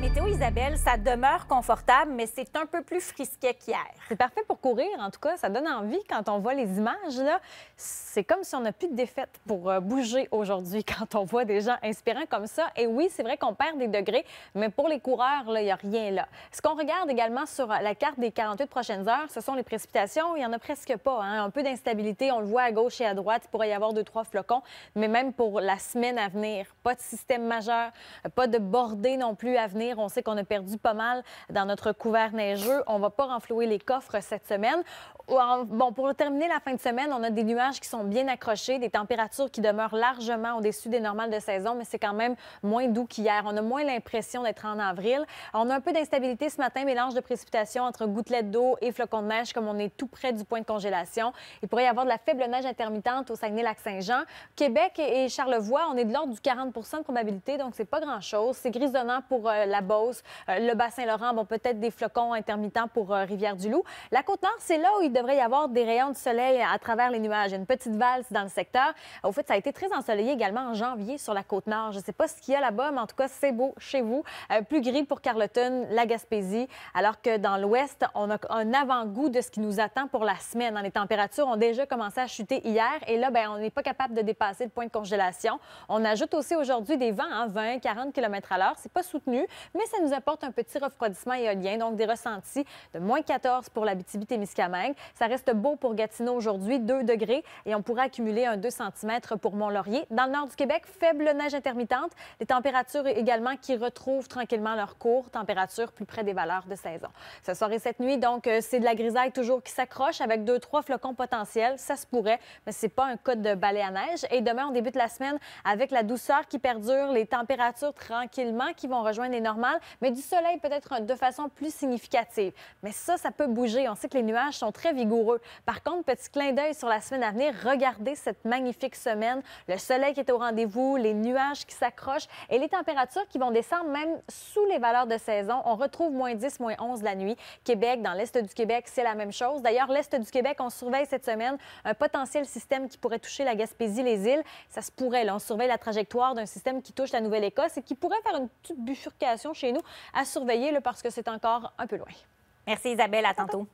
météo, Isabelle, ça demeure confortable, mais c'est un peu plus frisquet qu'hier. C'est parfait pour courir, en tout cas. Ça donne envie quand on voit les images. Là. C'est comme si on n'a plus de défaite pour euh, bouger aujourd'hui quand on voit des gens inspirants comme ça. Et oui, c'est vrai qu'on perd des degrés, mais pour les coureurs, il n'y a rien là. Ce qu'on regarde également sur euh, la carte des 48 prochaines heures, ce sont les précipitations. Il n'y en a presque pas. Hein. Un peu d'instabilité, on le voit à gauche et à droite. Il pourrait y avoir deux, trois flocons, mais même pour la semaine à venir, pas de système majeur, pas de bordée non plus à venir on sait qu'on a perdu pas mal dans notre couvert neigeux. On va pas renflouer les coffres cette semaine. Bon, pour terminer la fin de semaine, on a des nuages qui sont bien accrochés, des températures qui demeurent largement au-dessus des normales de saison, mais c'est quand même moins doux qu'hier. On a moins l'impression d'être en avril. On a un peu d'instabilité ce matin, mélange de précipitations entre gouttelettes d'eau et flocons de neige, comme on est tout près du point de congélation. Il pourrait y avoir de la faible neige intermittente au Saguenay-Lac-Saint-Jean. Québec et Charlevoix, on est de l'ordre du 40 de probabilité, donc c'est pas grand-chose. C'est grisonnant pour euh, la Beauce, euh, le le Bassin-Laurent, bon, peut-être des flocons intermittents pour euh, Rivière-du-Loup. La Côte-Nord, c'est là où il devrait y avoir des rayons de soleil à travers les nuages. Une petite valse dans le secteur. Au fait, ça a été très ensoleillé également en janvier sur la côte nord. Je ne sais pas ce qu'il y a là-bas, mais en tout cas, c'est beau chez vous. Euh, plus gris pour Carleton, la Gaspésie, alors que dans l'ouest, on a un avant-goût de ce qui nous attend pour la semaine. Hein, les températures ont déjà commencé à chuter hier et là, ben, on n'est pas capable de dépasser le point de congélation. On ajoute aussi aujourd'hui des vents à 20, 40 km à l'heure. C'est pas soutenu, mais ça nous apporte un petit refroidissement éolien, donc des ressentis de moins 14 pour la ça reste beau pour Gatineau aujourd'hui, 2 degrés, et on pourrait accumuler un 2 cm pour Mont-Laurier. Dans le nord du Québec, faible neige intermittente. Les températures également qui retrouvent tranquillement leur cours, température plus près des valeurs de saison. Ce soir et cette nuit, donc, euh, c'est de la grisaille toujours qui s'accroche avec 2-3 flocons potentiels. Ça se pourrait, mais c'est pas un code de balai à neige. Et demain, on débute la semaine avec la douceur qui perdure, les températures tranquillement qui vont rejoindre les normales, mais du soleil peut-être de façon plus significative. Mais ça, ça peut bouger. On sait que les nuages sont très vigoureux. Par contre, petit clin d'œil sur la semaine à venir, regardez cette magnifique semaine. Le soleil qui est au rendez-vous, les nuages qui s'accrochent et les températures qui vont descendre même sous les valeurs de saison. On retrouve moins 10, moins 11 la nuit. Québec, dans l'est du Québec, c'est la même chose. D'ailleurs, l'est du Québec, on surveille cette semaine un potentiel système qui pourrait toucher la Gaspésie, les îles. Ça se pourrait. Là, on surveille la trajectoire d'un système qui touche la Nouvelle-Écosse et qui pourrait faire une petite bifurcation chez nous à surveiller parce que c'est encore un peu loin. Merci Isabelle, à tantôt.